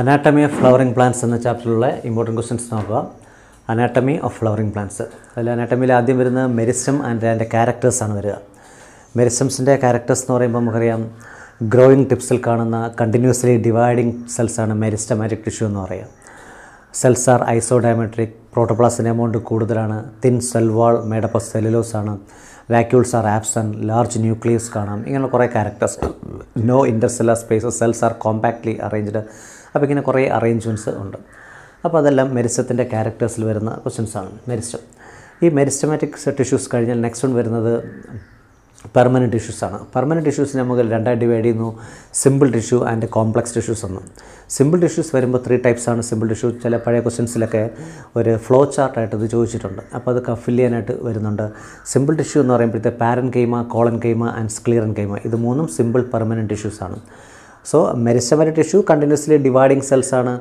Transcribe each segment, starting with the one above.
Anatomy of flowering plants എന്ന ചാപ്റ്ററിലുള്ള important questions നോക്കുക അനാറ്റമി ഓഫ് ഫ്ലവറിംഗ് പ്ലാന്റ്സ് അതിൽ അനാറ്റമിയിൽ ആദ്യം വരുന്നത് മെരിസ്റ്റം ആൻഡ് അതിൻ്റെ ക്യാരക്ടേഴ്സാണ് വരിക മെരിസംസിൻ്റെ ക്യാരക്ടേഴ്സ് എന്ന് പറയുമ്പോൾ നമുക്കറിയാം ഗ്രോയിങ് ടിപ്സിൽ കാണുന്ന കണ്ടിന്യൂസ്ലി ഡിവൈഡിങ് സെൽസാണ് മെരിസ്റ്റമാറ്റിക് ടിഷ്യൂ എന്ന് പറയുക സെൽസ് ആർ ഐസോഡയമെട്രിക് പ്രോട്ടോപ്ലാസിൻ്റെ എമൗണ്ട് കൂടുതലാണ് thin cell wall made up cellulose ആണ് vacuoles are absent large nucleus കാണാം ഇങ്ങനെയുള്ള കുറേ characters no intercellular spaces cells are compactly arranged അപ്പോൾ ഇങ്ങനെ കുറേ അറേഞ്ച്മെൻറ്റ്സ് ഉണ്ട് അപ്പോൾ അതെല്ലാം മെരിസ്റ്റത്തിൻ്റെ ക്യാരക്ടേഴ്സിൽ വരുന്ന ക്വസ്റ്റ്യൻസാണ് മെരിസ്റ്റം ഈ മെരിസ്റ്റമാറ്റിക് ടിഷ്യൂസ് കഴിഞ്ഞാൽ നെക്സ്റ്റ് വൺ വരുന്നത് പെർമനൻറ്റ് ആണ് പെർമനൻറ്റ് ടിഷ്യൂസ് നമുക്ക് രണ്ടായി ഡിവൈഡ് ചെയ്യുന്നു simple tissue and complex tissues എന്ന് സിമ്പിൾ ടിഷ്യൂസ് വരുമ്പോൾ ത്രീ ടൈപ്സ് ആണ് സിമ്പിൾ ടിഷ്യൂ ചില പഴയ ക്വസ്റ്റ്യൻസിലൊക്കെ ഒരു ഫ്ലോ ചാർട്ടായിട്ട് ഇത് ചോദിച്ചിട്ടുണ്ട് അപ്പോൾ അത് ഫിൽ ചെയ്യാനായിട്ട് വരുന്നുണ്ട് സിമ്പിൾ ടിഷ്യൂ എന്ന് പറയുമ്പോഴത്തെ പാരൻ കൈമ കോളൻ കൈമ ആൻഡ് സ്ക്ലിയറൻ കൈമ ഇത് മൂന്നും സിമ്പിൾ പെർമനൻറ്റ് ആണ് so meristematic tissue continuously dividing cells ആണ്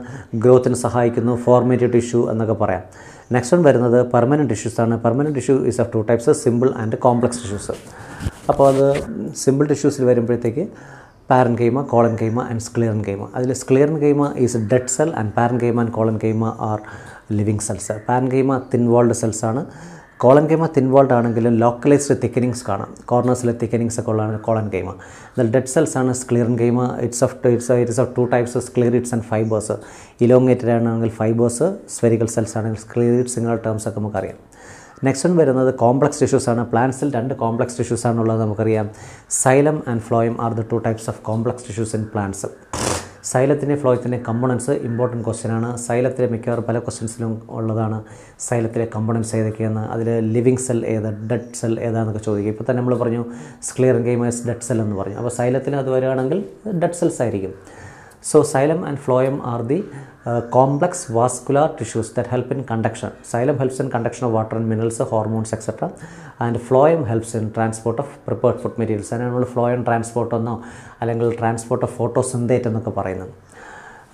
ഗ്രോത്തിന് സഹായിക്കുന്നു ഫോർമേറ്റീവ് ടിഷ്യൂ എന്നൊക്കെ പറയാം നെക്സ്റ്റ് വൺ വരുന്നത് പെർമനൻറ്റ് ടിഷ്യൂസ് ആണ് permanent tissue is of two types simple and complex tissues അപ്പോൾ അത് സിമ്പിൾ ടിഷ്യൂസിൽ വരുമ്പോഴത്തേക്ക് പാരൻ കൈമ colon Kaima and sclerenchyma അതിൽ sclerenchyma is dead cell and parenchyma and collenchyma are living cells parenchyma thin walled cells ആണ് കോളൻ collenchyma thin walled ആണെങ്കിലും localised thickenings കാണാം കോർണേഴ്സിലെ thickenings ഒക്കെ ഉള്ളതാണ് ഗെയിമ എന്നാൽ ഡെഡ് സെൽസ് ആണ് ഗെയിമ it's of it's it's of two types sclereids and fibres elongated ആണെങ്കിൽ ഫൈബേഴ്സ് സ്ഫെരിക്കൽ സെൽസ് ആണെങ്കിൽ സ്ക്ലീറിറ്റ്സ് ഇങ്ങനെ ടേംസ് ഒക്കെ നമുക്കറിയാം നെക്സ്റ്റ് വരുന്നത് കോംപ്ലക്സ് ടിഷ്യൂസ് ആണ് പ്ലാന്റ്സിൽ രണ്ട് കോംപ്ലക്സ് ടിഷ്യൂസ് ആണുള്ളത് നമുക്കറിയാം xylem and phloem are the two types of complex tissues in plants സൈലത്തിൻ്റെ ഫ്ലോയത്തിൻ്റെ കമ്പണൻസ് ക്വസ്റ്റ്യൻ ആണ് സൈലത്തിലെ മിക്കവാറും പല ക്വസ്റ്റ്യൻസിലും ഉള്ളതാണ് സൈലത്തിലെ കമ്പണൻസ് ഏതൊക്കെയാണ് അതിൽ ലിവിങ് സെൽ ഏത് ഡെഡ് സെൽ ഏതാണെന്നൊക്കെ ചോദിക്കും ഇപ്പോൾ തന്നെ നമ്മൾ പറഞ്ഞു സ്ക്ലിയർ ഗെയിമേഴ്സ് ഡെഡ് സെൽ എന്ന് പറഞ്ഞു അപ്പോൾ സൈലത്തിൽ അത് വരികയാണെങ്കിൽ ഡെഡ് സെൽസ് ആയിരിക്കും so xylem and phloem are the complex vascular tissues that help in conduction xylem helps in conduction of water and minerals hormones etcetera and phloem helps in transport of prepared food materials അതിനാണ് നമ്മൾ phloem transport എന്നോ അല്ലെങ്കിൽ transport of ഫോട്ടോസിന്തേറ്റ് എന്നൊക്കെ പറയുന്നത്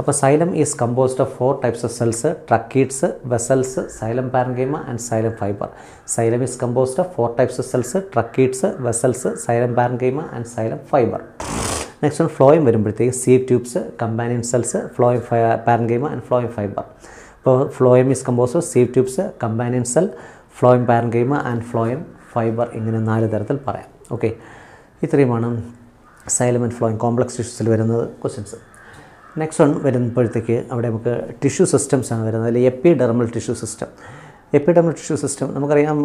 അപ്പോൾ xylem is composed of four types of cells tracheids vessels xylem parenchyma and xylem fibre xylem is composed of four types of cells tracheids vessels xylem parenchyma and xylem fibre next one phloem വരുമ്പോഴത്തേക്ക് sieve tubes companion cells phloem parenchyma and phloem fibre അപ്പോൾ phloem is compose of sieve tubes companion cell phloem parenchyma and phloem fibre ഇങ്ങനെ നാല് തരത്തിൽ പറയാം okay ഇത്രയുമാണ് സൈലമൻ flowing complex ടിഷ്യൂസിൽ വരുന്നത് questions next one വരുമ്പോഴത്തേക്ക് അവിടെ നമുക്ക് ടിഷ്യൂ സിസ്റ്റംസ് ആണ് വരുന്നത് അതിൽ dermal tissue system epidermal tissue system നമുക്കറിയാം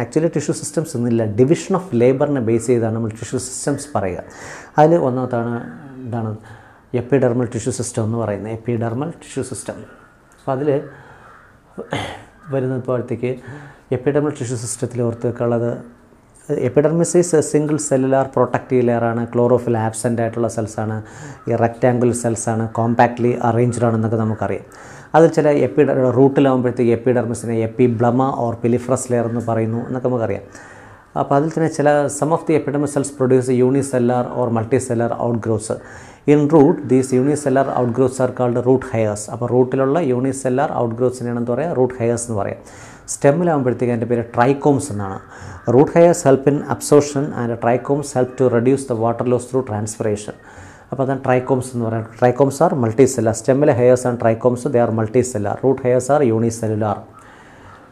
ആക്ച്വലി ടിഷ്യൂ സിസ്റ്റംസ് എന്നില്ല ഡിവിഷൻ ഓഫ് ലേബറിനെ ബേസ് ചെയ്താണ് നമ്മൾ ടിഷ്യൂ സിസ്റ്റംസ് പറയുക അതിൽ ഒന്നാമത്താണ് എന്താണ് എപ്പിഡെർമൽ ടിഷ്യൂ സിസ്റ്റം എന്ന് പറയുന്നത് എപ്പിഡെർമൽ ടിഷ്യൂ സിസ്റ്റം അപ്പോൾ അതിൽ വരുന്ന ഇപ്പോഴത്തേക്ക് എപ്പിഡെർമൽ ടിഷ്യൂ സിസ്റ്റത്തിൽ is a single cellular protective ലെയറാണ് ക്ലോറോഫിൽ ആബ്സെൻ്റ് ആയിട്ടുള്ള സെൽസാണ് ഈ റെക്റ്റാങ്കുലർ സെൽസാണ് കോമ്പാക്ട്ലി അറേഞ്ച്ഡ് ആണെന്നൊക്കെ നമുക്കറിയാം അതിൽ ചില എപ്പി റൂട്ടിലാകുമ്പോഴത്തേക്ക് എപ്പിഡർമിസിനെ എപ്പി ബ്ലമ ഓർ പിലിഫ്രസ് ലെയർ എന്ന് പറയുന്നു എന്നൊക്കെ നമുക്കറിയാം അപ്പോൾ അതിൽ തന്നെ ചില some of the epidermal cells produce unicellular or multicellular outgrows in root these unicellular outgrowths are called root hairs അപ്പോൾ റൂട്ടിലുള്ള യൂണിസെല്ലർ ഔട്ട് ഗ്രോത്ത്സിനെയാണ് എന്ത് പറയുക റൂട്ട് ഹെയേഴ്സ് എന്ന് പറയാം സ്റ്റെമ്മിലാകുമ്പോഴത്തേക്ക് അതിൻ്റെ പേര് ട്രൈക്കോംസ് എന്നാണ് root hairs help in absorption and trichomes help to reduce the water loss through transpiration അപ്പോൾ അതാണ് ട്രൈക്കോംസ് എന്ന് പറയുന്നത് ട്രൈക്കോംസ് ആർ മൾട്ടി സെല്ലാർ സ്റ്റെമ്മിലെ hairs and trichomes they are multicellular root hairs are unicellular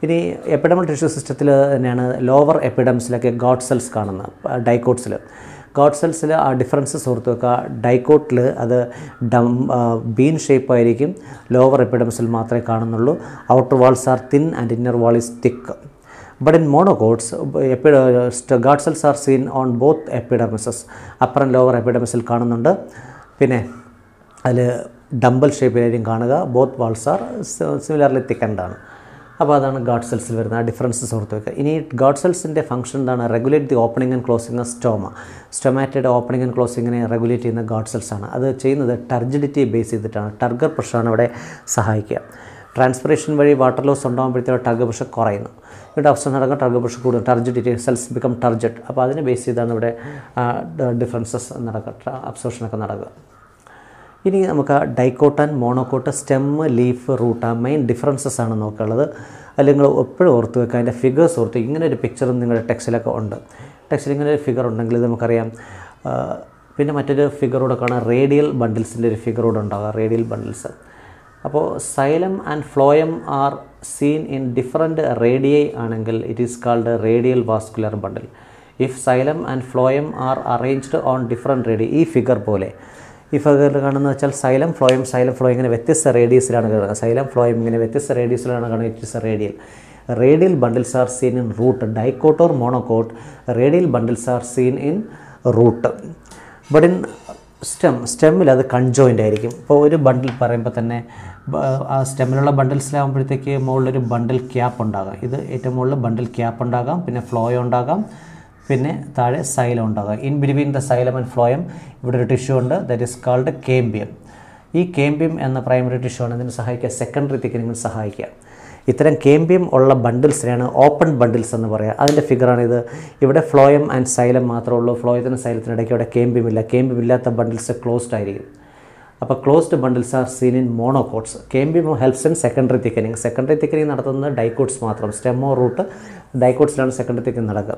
ഇനി epidermal tissue സിസ്റ്റത്തിൽ തന്നെയാണ് lower എപ്പിഡംസിലൊക്കെ God cells കാണുന്നത് ഡൈക്കോട്ട്സിൽ God സെൽസിൽ ആ ഡിഫറൻസ് ഓർത്ത് വെക്കുക ഡൈക്കോട്ടിൽ അത് ഡം ബീൻ ഷേപ്പായിരിക്കും ലോവർ എപ്പിഡംസിൽ മാത്രമേ കാണുന്നുള്ളൂ outer walls are thin and inner wall is thick But in monocots, guard cells are seen on both epidermises. Upper and lower എപ്പിഡമിസിൽ കാണുന്നുണ്ട് പിന്നെ അതിൽ ഡംബൽ ഷേപ്പിലായിരിക്കും കാണുക ബോത്ത് വാൾസ് ആർ സിമിലർലി തിക്കൻഡാണ് അപ്പോൾ അതാണ് ഗാഡ് സെൽസിൽ വരുന്ന ഡിഫറൻസസ് ഓർത്ത് വെക്കുക ഇനി ഗാഡ് സെൽസിൻ്റെ ഫംഗ്ഷൻ എന്താണ് regulate the opening and closing of stoma സ്റ്റൊമാറ്റയുടെ ഓപ്പണിംഗ് ആൻഡ് ക്ലോസിങ്ങിനെ റെഗുലേറ്റ് ചെയ്യുന്ന ഗാഡ് സെൽസാണ് അത് ചെയ്യുന്നത് ടർജിഡിറ്റിയെ ബേസ് ചെയ്തിട്ടാണ് ടർഗർ പ്രഷറാണ് ഇവിടെ സഹായിക്കുക ട്രാൻസ്പിറേഷൻ വഴി വാട്ടർ ലോസ് ഉണ്ടാകുമ്പോഴത്തേക്കും ടർഗ് പ്രഷർ കുറയുന്നു ഇവിടെ അവസ്ഥ നടക്കുന്ന ടർഗ് പ്രഷർ കൂടുന്നു ടർജറ്റ് സെൽസ് ബിക്കം ടർജറ്റ് അപ്പോൾ അതിനെ ബേസ് ചെയ്താണ് ഇവിടെ ഡിഫറൻസസ് നടക്കുക അബ്സോർഷനൊക്കെ നടക്കുക ഇനി നമുക്ക് dicot and monocot stem leaf root ആ മെയിൻ ഡിഫറൻസസ് ആണ് നോക്കാനുള്ളത് അല്ലെങ്കിൽ നിങ്ങൾ എപ്പോഴും ഓർത്ത് വെക്കുക അതിൻ്റെ ഫിഗേഴ്സ് ഓർത്ത് ഇങ്ങനെ ഒരു പിക്ചറും നിങ്ങളുടെ ടെക്സ്റ്റിലൊക്കെ ഉണ്ട് ടെക്സ്റ്റിൽ ഇങ്ങനെ ഒരു ഫിഗർ ഉണ്ടെങ്കിൽ ഇത് നമുക്കറിയാം പിന്നെ മറ്റൊരു ഫിഗറോടെ കാണാം റേഡിയൽ ബണ്ടിൽസിൻ്റെ ഒരു ഫിഗറോടെ ഉണ്ടാകുക റേഡിയൽ ബണ്ടിൽസ് അപ്പോൾ xylem and phloem are seen in different radii ആണെങ്കിൽ it is called radial vascular bundle if xylem and phloem are arranged on different radii ഈ ഫിഗർ പോലെ ഈ ഫിഗറിൽ കാണുന്ന വെച്ചാൽ സൈലം ഫ്ലോയം സൈലം ഫ്ലോയം ഇങ്ങനെ വ്യത്യസ്ത റേഡിയസിലാണ് കാണുക സൈലം ഫ്ലോയം ഇങ്ങനെ വ്യത്യസ്ത റേഡിയസിലാണ് കാണുന്നത് it is radial radial bundles are seen in root dicot or monocot radial bundles are seen in root but in stem സ്റ്റെമ്മിൽ അത് കൺജോയിൻ്റ് ആയിരിക്കും ഇപ്പോൾ ഒരു ബണ്ടിൽ പറയുമ്പോൾ തന്നെ ആ സ്റ്റെമ്മിലുള്ള ബണ്ടിൽസിലാകുമ്പോഴത്തേക്ക് മുകളിലൊരു ബണ്ടിൽ ക്യാപ്പ് ഉണ്ടാകാം ഇത് ഏറ്റവും മുകളിൽ ബണ്ടിൽ ക്യാപ്പ് ഉണ്ടാകാം പിന്നെ ഫ്ലോയോ ഉണ്ടാകാം പിന്നെ താഴെ സൈലം ഉണ്ടാകാം in between the xylem and phloem ഇവിടെ ഒരു ടിഷ്യൂ ഉണ്ട് ദറ്റ് ഈസ് കാൾഡ് കേംബിയം ഈ കേംബിയം എന്ന പ്രൈമറി ടിഷ്യൂ ആണ് ഇതിന് സഹായിക്കുക സെക്കൻഡറി തിക്കനിങ്ങിന് സഹായിക്കുക ഇത്തരം കേമ്പ്യം ഉള്ള ബണ്ടിൽസിനെയാണ് ഓപ്പൺ ബണ്ടിൽസ് എന്ന് പറയുക അതിൻ്റെ ഫിഗറാണിത് ഇവിടെ ഫ്ലോയം ആൻഡ് സൈലം മാത്രമേ ഉള്ളൂ ഫ്ലോയത്തിനും സൈലത്തിനും ഇടയ്ക്ക് ഇവിടെ കേമ്പ്യമില്ല കേമ്പ്യമില്ലാത്ത ബണ്ടിൽസ് ക്ലോസ്ഡ് ആയിരിക്കും അപ്പോൾ closed bundles are seen in monocots cambium helps in secondary thickening secondary thickening നടത്തുന്നത് ഡൈക്കോട്ട്സ് മാത്രം സ്റ്റെമോ റൂട്ട് ഡൈക്കോട്ട്സിലാണ് സെക്കൻഡറി തിക്കനിങ് നടക്കുക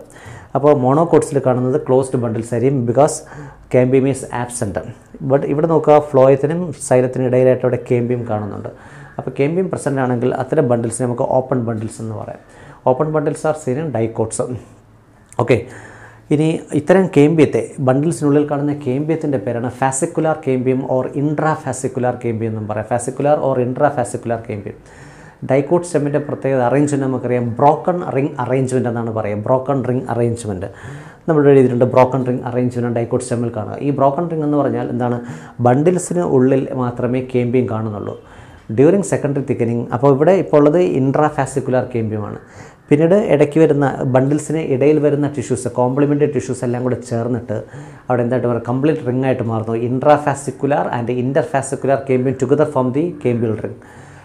അപ്പോൾ മോണോകോട്ട്സിൽ കാണുന്നത് ക്ലോസ്ഡ് ബണ്ടിൽസ് ആയിരിക്കും because cambium is absent but ഇവിടെ നോക്കുക ഫ്ലോയത്തിനും സൈലത്തിനും ഇടയിലായിട്ട് അവിടെ കേമ്പ്യം കാണുന്നുണ്ട് അപ്പോൾ കെ എം പ്രസൻ്റ് ആണെങ്കിൽ അത്തരം ബണ്ടിൽസ് നമുക്ക് ഓപ്പൺ ബണ്ടിൽസ് എന്ന് പറയാം open bundles are seen dicots okay ഇനി ഇത്തരം കേമ്പ്യത്തെ ബണ്ടിൽസിനുള്ളിൽ കാണുന്ന കേമ്പ്യത്തിൻ്റെ പേരാണ് fascicular cambium or intrafascicular cambium എന്നും പറയാം fascicular or intrafascicular cambium dicot സ്റ്റെമ്മിൻ്റെ പ്രത്യേകത അറേഞ്ച്മെൻറ്റ് നമുക്കറിയാം ബ്രോക്കൺ റിംഗ് അറേഞ്ച്മെൻ്റ് എന്നാണ് പറയുക ബ്രോക്കൺ റിംഗ് അറേഞ്ച്മെൻറ്റ് നമ്മൾ എഴുതിയിട്ടുണ്ട് ബ്രോക്കൺ റിംഗ് അറേഞ്ച്മെൻറ്റ് ഡൈക്കോട്ട് സ്റ്റെമ്മിൽ കാണുക ഈ ബ്രോക്കൺ റിംഗ് എന്ന് പറഞ്ഞാൽ എന്താണ് ബണ്ടിൽസിന് ഉള്ളിൽ മാത്രമേ കേമ്പ്യം കാണുന്നുള്ളൂ ഡ്യൂറിങ് സെക്കൻഡറി തിക്കനിങ് അപ്പോൾ ഇവിടെ ഇപ്പോൾ ഉള്ളത് ഇൻട്രാ ഫാസിക്കുലാർ കേമ്പിയമാണ് പിന്നീട് ഇടയ്ക്ക് വരുന്ന ബണ്ടിൽസിന് ഇടയിൽ വരുന്ന ടിഷ്യൂസ് കോംപ്ലിമെൻ്ററി ടിഷ്യൂസ് എല്ലാം കൂടെ ചേർന്നിട്ട് അവിടെ എന്തായിട്ട് പറയുക കംപ്ലീറ്റ് റിംഗ് ആയിട്ട് മാറുന്നു intrafascicular and interfascicular cambium together form the cambial ring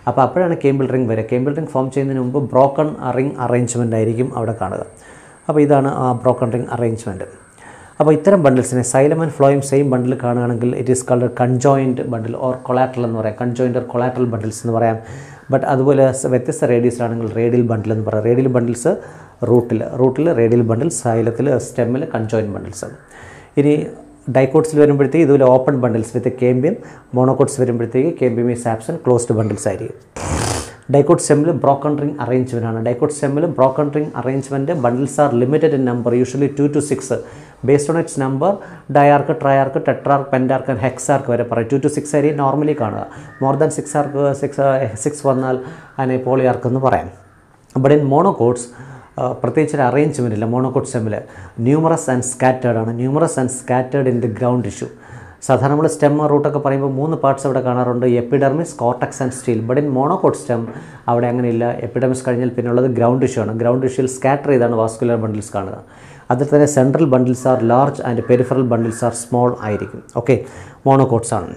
അപ്പോൾ അപ്പോഴാണ് കേമ്പിൾ റിംഗ് വരിക കേമ്പിൾ റിംഗ് ഫോം ചെയ്യുന്നതിന് മുമ്പ് ബ്രോക്കൺ റിംഗ് അറേഞ്ച്മെൻ്റ് ആയിരിക്കും അവിടെ കാണുക അപ്പോൾ ഇതാണ് ആ ബ്രോക്കൺ റിംഗ് അറേഞ്ച്മെൻറ്റ് അപ്പോൾ ഇത്തരം ബണ്ടിൽസിനെ xylem and phloem same bundle കാണുകയാണെങ്കിൽ it is called conjoint bundle or collateral എന്ന് പറയാം കൺജോയിൻറ്റ് ഓർ കൊളാറ്ററൽ ബണ്ടിൽസ് എന്ന് പറയാം ബട്ട് അതുപോലെ വ്യത്യസ്ത റേഡിയസിലാണെങ്കിൽ റേഡിയൽ ബണ്ടിൽ എന്ന് പറയാം റേഡിയൽ ബണ്ടിൽസ് റൂട്ടിൽ റൂട്ടിൽ റേഡിയൽ ബണ്ടിൽ സൈലത്തിൽ സ്റ്റെമ്മിൽ കൺജോയിൻറ്റ് ബണ്ടിൽസ് ഇനി ഡൈക്കോട്ട്സിൽ വരുമ്പോഴത്തേക്ക് ഇതുപോലെ open bundles with cambium monocots വരുമ്പോഴത്തേക്ക് cambium is absent closed bundles ആയിരിക്കും ഡൈക്കോട്ട് സെമ്മിൽ ബ്രോക്കൺ റിംഗ് അറേഞ്ച്മെൻറ്റാണ് ഡൈക്കോട്ട് സെമ്മിലും broken ring arrangement bundles are limited in number usually two to six based on its number diarch triarch tetrarch pentarch and hexarch വരെ പറയും two to six ആയിരിക്കും normally കാണുക more than six arch six six വന്നാൽ അതിനെ പോളിയാർക്ക് എന്ന് പറയാം but in മോണോകോട്സ് പ്രത്യേകിച്ച് ഒരു അറേഞ്ച്മെൻറ്റ് ഇല്ല മോണോകോട്ട് സെമ്മിൽ ന്യൂമറസ് ആൻഡ് സ്കാറ്റേഡ് ആണ് numerous and scattered in the ground tissue സാധാരണ നമ്മൾ സ്റ്റെം റൂട്ടൊക്കെ പറയുമ്പോൾ മൂന്ന് പാർട്സ് അവിടെ കാണാറുണ്ട് epidermis cortex and stele but in monocot stem അവിടെ അങ്ങനെയില്ല എപ്പിഡർമിസ് കഴിഞ്ഞാൽ പിന്നുള്ളത് ഗ്രൗണ്ട് ഇഷ്യൂ ആണ് ഗ്രൗണ്ട് ഇഷ്യൂൽ സ്കാറ്റർ ചെയ്താണ് വാസ്കുലർ ബണ്ടിൽസ് കാണുക അതിൽ തന്നെ central bundles are large and peripheral bundles are small ആയിരിക്കും ഓക്കെ മോണോകോട്ട്സ് ആണ്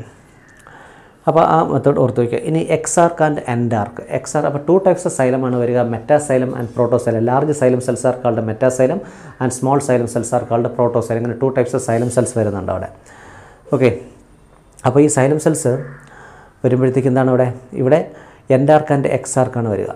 അപ്പോൾ ആ മെത്തേഡ് ഓർത്ത് വയ്ക്കുക ഇനി എക്സാർക്ക് ആൻഡ് എൻഡാർക്ക് എക്സാർ അപ്പോൾ ടു ടൈപ്സ് ഓഫ് സൈലമാണ് വരിക metaxylem and protoxylem large xylem cells are called metaxylem and small xylem cells are called protoxylem ഇങ്ങനെ two types of xylem cells വരുന്നുണ്ട് അവിടെ ഓക്കെ അപ്പോൾ ഈ സൈലം സെൽസ് വരുമ്പോഴത്തേക്ക് എന്താണ് ഇവിടെ ഇവിടെ എൻഡാർക്ക് ആൻഡ് എക്സാർക്കാണ് വരിക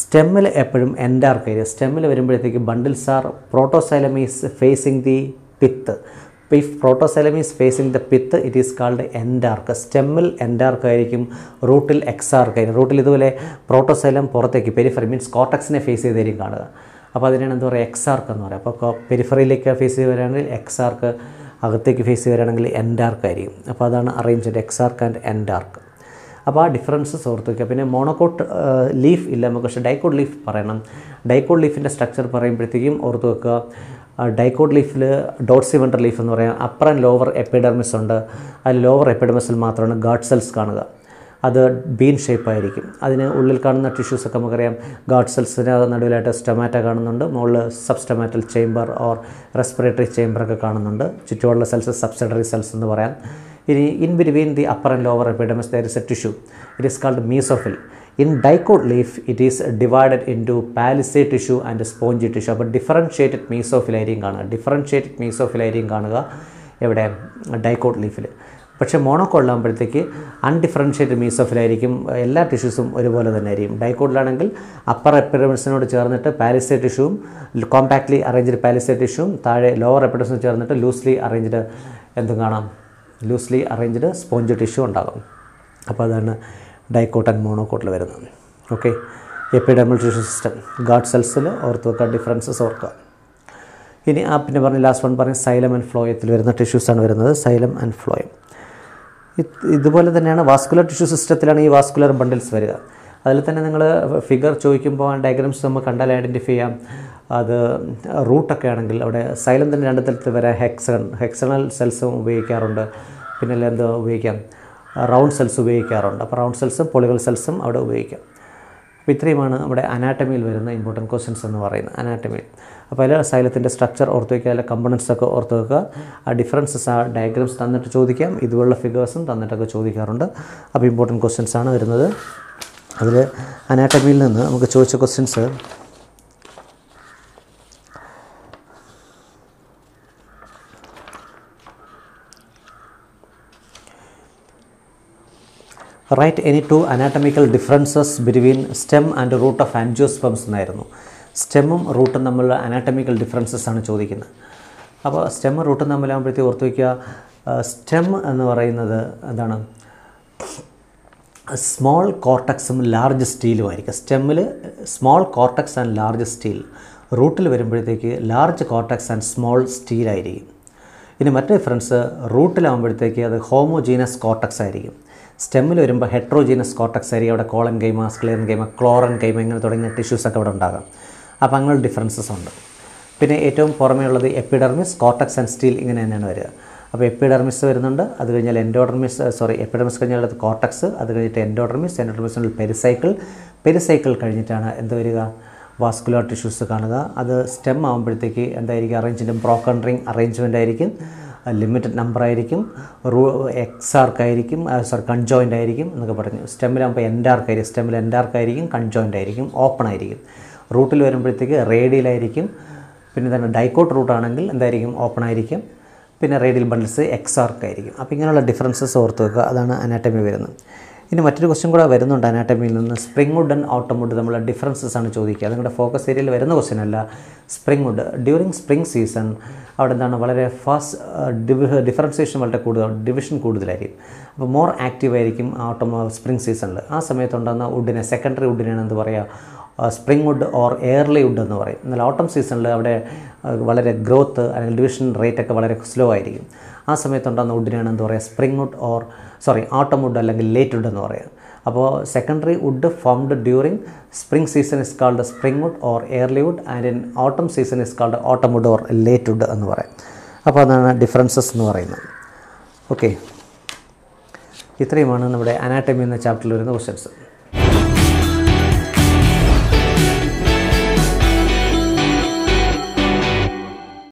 സ്റ്റെമ്മിൽ എപ്പോഴും എൻഡാർക്ക് ആയിരിക്കും സ്റ്റെമ്മിൽ വരുമ്പോഴത്തേക്ക് bundles are protoxylem is facing the pith ഇപ്പോൾ ഈ protoxylem is facing the pith it is called endarch സ്റ്റെമ്മിൽ എൻഡാർക്ക് ആയിരിക്കും റൂട്ടിൽ എക്സാർക്ക് ആയിരിക്കും റൂട്ടിൽ ഇതുപോലെ പ്രോട്ടോസൈലം പുറത്തേക്ക് പെരിഫറി മീൻസ് കോട്ടക്സിനെ ഫേസ് ചെയ്തായിരിക്കും കാണുക അപ്പോൾ അതിനാണ് എന്താ പറയുക എക്സാർക്ക് എന്ന് പറയുക അപ്പോൾ പെരിഫറിയിലേക്ക് ഫേസ് ചെയ്യുകയാണെങ്കിൽ എക്സാർക്ക് അകത്തേക്ക് ഫേസ് വരികയാണെങ്കിൽ എൻഡാർക്ക് ആയിരിക്കും അപ്പോൾ അതാണ് അറേഞ്ച്ഡ് എക്സാർക്ക് ആൻഡ് എൻഡാർക്ക് അപ്പോൾ ആ ഡിഫറൻസസ് ഓർത്ത് വയ്ക്കുക പിന്നെ മോണോക്കോട്ട് ലീഫ് ഇല്ല നമുക്ക് പക്ഷേ ഡൈക്കോഡ് ലീഫ് പറയണം ഡൈക്കോഡ് ലീഫിൻ്റെ സ്ട്രക്ചർ പറയുമ്പോഴത്തേക്കും ഓർത്ത് വെക്കുക ഡൈക്കോഡ് ലീഫിൽ ഡോട്ട് സിമെൻ്റർ ലീഫ് എന്ന് പറയാം അപ്പർ ആൻഡ് ലോവർ എപ്പിഡർമിസ് ഉണ്ട് ആ ലോവർ എപ്പിഡർമിസിൽ മാത്രമാണ് ഗാഡ് സെൽസ് കാണുക അത് ബീൻ ഷേപ്പായിരിക്കും അതിന് ഉള്ളിൽ കാണുന്ന ടിഷ്യൂസൊക്കെ നമുക്കറിയാം ഗാഡ് സെൽസിന് നടുവിലായിട്ട് സ്റ്റൊമാറ്റ കാണുന്നുണ്ട് മുകളിൽ സബ്സ്റ്റൊമാറ്റൽ ചേംബർ ഓർ റെസ്പിറേറ്ററി ചേംബറൊക്കെ കാണുന്നുണ്ട് ചുറ്റുമുള്ള സെൽസ് സബ്സിഡറി സെൽസ് എന്ന് പറയാം ഇനി in between the upper and lower epidermis there is a tissue it is called mesophyll in dicot leaf it is divided in two palisade tissue and spongy tissue അപ്പോൾ differentiated മീസോഫിലായിരിക്കും കാണുക differentiated മീസോഫിലായിരിക്കും കാണുക എവിടെ dicot ലീഫിൽ പക്ഷേ മോണോക്കോളിൽ ആകുമ്പോഴത്തേക്ക് undifferentiated മീസോഫിലായിരിക്കും എല്ലാ ടിഷ്യൂസും ഒരുപോലെ തന്നെ ആയിരിക്കും ഡൈക്കോഡിലാണെങ്കിൽ അപ്പർ എപ്പിഡമിസിനോട് ചേർന്നിട്ട് പാലിസ്റ്റേ ടിഷ്യൂവും കോമ്പാക്ട്ലി അറേഞ്ച്ഡ് പാലിസ്റ്റേ ടിഷ്യൂവും താഴെ ലോവർ എപ്പിഡമിസിനോട് ചേർന്നിട്ട് ലൂസ്ലി അറേഞ്ച്ഡ് എന്തും കാണാം ലൂസ്ലി അറേഞ്ച്ഡ് സ്പോഞ്ച് ടിഷ്യൂ ഉണ്ടാകും അപ്പോൾ അതാണ് ഡൈക്കോട്ട് ആൻഡ് മോണോക്കോട്ടിൽ വരുന്നത് okay epidermal tissue system guard സെൽസിൽ വെക്കുക ഡിഫറൻസസ് ഓർക്കുക ഇനി ആ പിന്നെ പറഞ്ഞ ലാസ്റ്റ് വൺ പറഞ്ഞ സൈലം ആൻഡ് ഫ്ലോയത്തിൽ വരുന്ന ടിഷ്യൂസാണ് വരുന്നത് സൈലം ആൻഡ് ഫ്ലോയം ഇതുപോലെ തന്നെയാണ് വാസ്കുലർ ടിഷ്യൂ സിസ്റ്റത്തിലാണ് ഈ വാസ്കുലർ ബണ്ടിൽസ് വരിക അതിൽ തന്നെ നിങ്ങൾ ഫിഗർ ചോദിക്കുമ്പോൾ ഡയഗ്രാംസ് നമുക്ക് കണ്ടാൽ ഐഡൻറ്റിഫൈ ചെയ്യാം അത് റൂട്ടൊക്കെ ആണെങ്കിൽ അവിടെ സൈലം തന്നെ രണ്ട് തരത്തിൽ വരെ ഹെക്സൺ ഹെക്സണൽ സെൽസും ഉപയോഗിക്കാറുണ്ട് പിന്നെ എന്തോ ഉപയോഗിക്കാം റൗണ്ട് സെൽസ് ഉപയോഗിക്കാറുണ്ട് അപ്പോൾ റൗണ്ട് സെൽസും പൊളികൾ സെൽസും അവിടെ ഉപയോഗിക്കാം അപ്പോൾ ഇത്രയുമാണ് നമ്മുടെ അനാറ്റമിയിൽ വരുന്ന ഇമ്പോർട്ടൻറ്റ് ക്വസ്റ്റ്യൻസ് എന്ന് പറയുന്നത് അനാറ്റമിയിൽ അപ്പോൾ അതിൽ സൈലത്തിൻ്റെ സ്ട്രക്ചർ ഓർത്ത് വയ്ക്കുക അതിലെ കമ്പണൻസ് ഒക്കെ ഓർത്ത് വെക്കുക ആ ഡിഫറൻസസ് ആ ഡയഗ്രംസ് തന്നിട്ട് ചോദിക്കാം ഇതുപോലുള്ള ഫിഗേഴ്സും തന്നിട്ടൊക്കെ ചോദിക്കാറുണ്ട് അപ്പോൾ ഇമ്പോർട്ടൻറ്റ് ക്വസ്റ്റ്യൻസ് ആണ് വരുന്നത് അതിൽ അനാറ്റമിയിൽ നിന്ന് നമുക്ക് ചോദിച്ച questions right any two anatomical differences between stem and root of angiosperms എന്നായിരുന്നു സ്റ്റെമ്മും റൂട്ടും തമ്മിലുള്ള അനാറ്റമിക്കൽ ഡിഫറൻസസ് ആണ് ചോദിക്കുന്നത് അപ്പോൾ സ്റ്റെമ്മും റൂട്ടും തമ്മിലാകുമ്പോഴത്തേക്ക് ഓർത്ത് വയ്ക്കുക സ്റ്റെം എന്ന് പറയുന്നത് എന്താണ് സ്മോൾ കോർട്ടക്സും ലാർജ് സ്റ്റീലും ആയിരിക്കും സ്റ്റെമ്മിൽ small cortex and large stele റൂട്ടിൽ വരുമ്പോഴത്തേക്ക് ലാർജ് കോർട്ടക്സ് ആൻഡ് സ്മോൾ സ്റ്റീലായിരിക്കും ഇനി മറ്റു ഫ്രണ്ട്സ് റൂട്ടിലാവുമ്പോഴത്തേക്ക് അത് ഹോമോജീനസ് കോട്ടക്സ് ആയിരിക്കും സ്റ്റെമ്മിൽ വരുമ്പോൾ ഹെട്രോജീനസ് കോട്ടക്സ് ആയിരിക്കും അവിടെ കോളൻ കൈമ സ്ക്ലിയർ കൈമ ക്ലോറൻ കൈമ ഇങ്ങനെ തുടങ്ങിയ ടിഷ്യൂസ് ഒക്കെ അവിടെ ഉണ്ടാകാം അപ്പോൾ അങ്ങനെയുള്ള ഡിഫറൻസസ് ഉണ്ട് പിന്നെ ഏറ്റവും പുറമേ ഉള്ളത് എപ്പിഡർമിസ് കോട്ടക്സ് ആൻഡ് സ്റ്റീൽ ഇങ്ങനെ തന്നെയാണ് വരിക അപ്പോൾ എപ്പിഡർമിസ് വരുന്നുണ്ട് അത് കഴിഞ്ഞാൽ എൻഡോഡർമിസ് സോറി എപ്പിഡർമിസ് കഴിഞ്ഞാൽ അത് കോട്ടക്സ് അത് കഴിഞ്ഞിട്ട് എൻഡോഡർമിസ് എൻഡോഡർമിസ് പെരിസൈക്കിൾ പെരിസൈക്കിൾ കഴിഞ്ഞിട്ടാണ് എന്ത് വരിക വാസ്കുലർ ടിഷ്യൂസ് കാണുക അത് സ്റ്റെം ആകുമ്പോഴത്തേക്ക് എന്തായിരിക്കും അറേഞ്ച്മെൻറ്റ് ബ്രോക്കൺറിങ് അറേഞ്ച്മെൻ്റ് ആയിരിക്കും ലിമിറ്റഡ് നമ്പർ ആയിരിക്കും റൂ എക്സ് സോറി കൺജോയിൻ്റ് ആയിരിക്കും എന്നൊക്കെ പറഞ്ഞു സ്റ്റെമ്മിലാകുമ്പോൾ എൻഡാർക്കായിരിക്കും സ്റ്റെമ്മിൽ എൻഡാർക്കായിരിക്കും കൺജോയിൻ്റ് ആയിരിക്കും ഓപ്പൺ ആയിരിക്കും റൂട്ടിൽ വരുമ്പോഴത്തേക്ക് റേഡിയിലായിരിക്കും പിന്നെ തന്നെ ഡൈക്കോട്ട് റൂട്ടാണെങ്കിൽ എന്തായിരിക്കും ഓപ്പൺ ആയിരിക്കും പിന്നെ റേഡിയൽ ബണ്ടിൽസ് എക്സ് അപ്പോൾ ഇങ്ങനെയുള്ള ഡിഫറൻസസ് ഓർത്ത് വെക്കുക അതാണ് അനാറ്റമി വരുന്നത് ഇനി മറ്റൊരു ക്വസ്റ്റ്യൻ കൂടെ വരുന്നുണ്ട് അനാട്ടമിയിൽ നിന്ന് spring wood and autumn wood തമ്മിലുള്ള ഡിഫറൻസസ് ആണ് ചോദിക്കുക നിങ്ങളുടെ ഫോക്കസ് ഏരിയയിൽ വരുന്ന ക്വസ്റ്റ്യൻ അല്ല spring wood during spring season അവിടെ എന്താണ് വളരെ ഫാസ്റ്റ് ഡിഫറൻസിയേഷൻ വളരെ കൂടുതൽ ഡിവിഷൻ കൂടുതലായിരിക്കും അപ്പോൾ മോർ ആക്റ്റീവ് ആയിരിക്കും ഓട്ടം സ്പ്രിംഗ് സീസണിൽ ആ സമയത്തുണ്ടാകുന്ന വുഡിനെ സെക്കൻഡറി വുഡിനെയാണ് എന്ത് പറയുക spring wood or early wood എന്ന് പറയും എന്നാൽ ഓട്ടം സീസണിൽ അവിടെ വളരെ ഗ്രോത്ത് അല്ലെങ്കിൽ ഡിവിഷൻ റേറ്റ് ഒക്കെ വളരെ സ്ലോ ആയിരിക്കും ആ സമയത്തുണ്ടാകുന്ന വുഡിനാണ് എന്താ പറയുക spring wood or sorry autumn wood അല്ലെങ്കിൽ ലേറ്റ് വുഡ് എന്ന് പറയുന്നത് അപ്പോൾ secondary wood formed during spring season is called spring wood or early wood and in autumn season is called autumn wood or late wood എന്ന് പറയും അപ്പോൾ അതാണ് differences എന്ന് പറയുന്നത് ഓക്കെ ഇത്രയുമാണ് നമ്മുടെ അനാറ്റമി എന്ന ചാപ്റ്ററിൽ വരുന്ന ക്വസ്റ്റ്യൻസ്